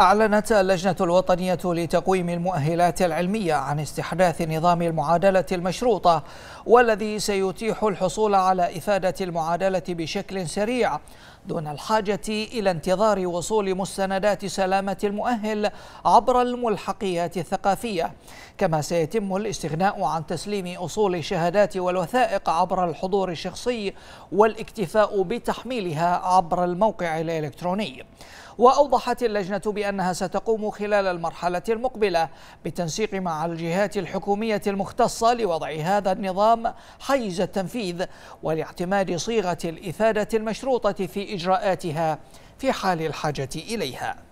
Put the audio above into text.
أعلنت اللجنة الوطنية لتقويم المؤهلات العلمية عن استحداث نظام المعادلة المشروطة والذي سيتيح الحصول على إفادة المعادلة بشكل سريع دون الحاجة إلى انتظار وصول مستندات سلامة المؤهل عبر الملحقيات الثقافية كما سيتم الاستغناء عن تسليم أصول الشهادات والوثائق عبر الحضور الشخصي والاكتفاء بتحميلها عبر الموقع الإلكتروني وأوضحت اللجنة بأن بأنها ستقوم خلال المرحلة المقبلة بالتنسيق مع الجهات الحكومية المختصة لوضع هذا النظام حيز التنفيذ ولاعتماد صيغة الإفادة المشروطة في إجراءاتها في حال الحاجة إليها